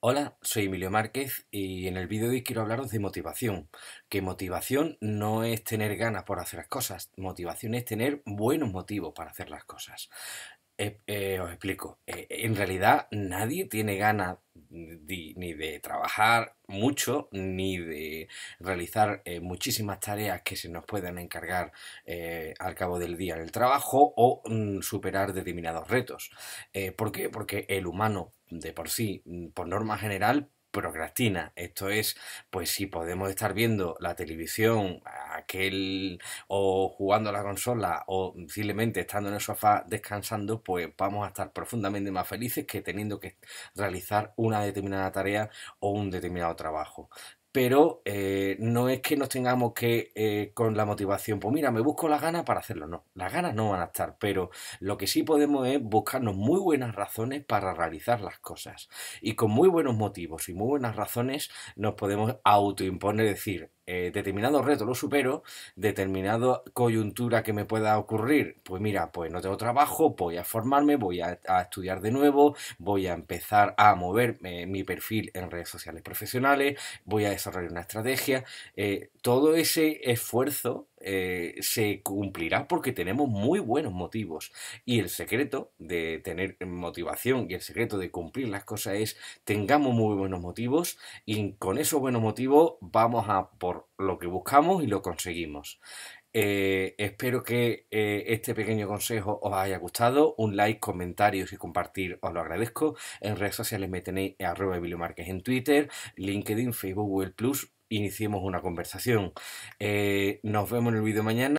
Hola, soy Emilio Márquez y en el vídeo de hoy quiero hablaros de motivación. Que motivación no es tener ganas por hacer las cosas, motivación es tener buenos motivos para hacer las cosas. Eh, eh, os explico, eh, en realidad nadie tiene ganas ni de trabajar mucho, ni de realizar eh, muchísimas tareas que se nos puedan encargar eh, al cabo del día en el trabajo o mm, superar determinados retos. Eh, ¿Por qué? Porque el humano de por sí, mm, por norma general, procrastina. Esto es, pues si podemos estar viendo la televisión, aquel o jugando a la consola o simplemente estando en el sofá descansando, pues vamos a estar profundamente más felices que teniendo que realizar una determinada tarea o un determinado trabajo pero eh, no es que nos tengamos que eh, con la motivación, pues mira, me busco las ganas para hacerlo, no, las ganas no van a estar, pero lo que sí podemos es buscarnos muy buenas razones para realizar las cosas y con muy buenos motivos y muy buenas razones nos podemos autoimponer decir, eh, determinado reto lo supero, determinada coyuntura que me pueda ocurrir, pues mira, pues no tengo trabajo, voy a formarme, voy a, estudiar de nuevo, voy a empezar a mover eh, mi perfil en redes sociales profesionales, voy a desarrollar una estrategia. Eh, todo ese esfuerzo eh, se cumplirá porque tenemos muy buenos motivos. Y el secreto de tener motivación y el secreto de cumplir las cosas es tengamos muy buenos motivos y con esos buenos motivos vamos a por lo que buscamos y lo conseguimos. Eh, espero que eh, este pequeño consejo os haya gustado. Un like, comentarios y compartir os lo agradezco. En redes sociales me tenéis arroba en Twitter, LinkedIn, Facebook, Google Plus, iniciemos una conversación. Eh, nos vemos en el vídeo mañana.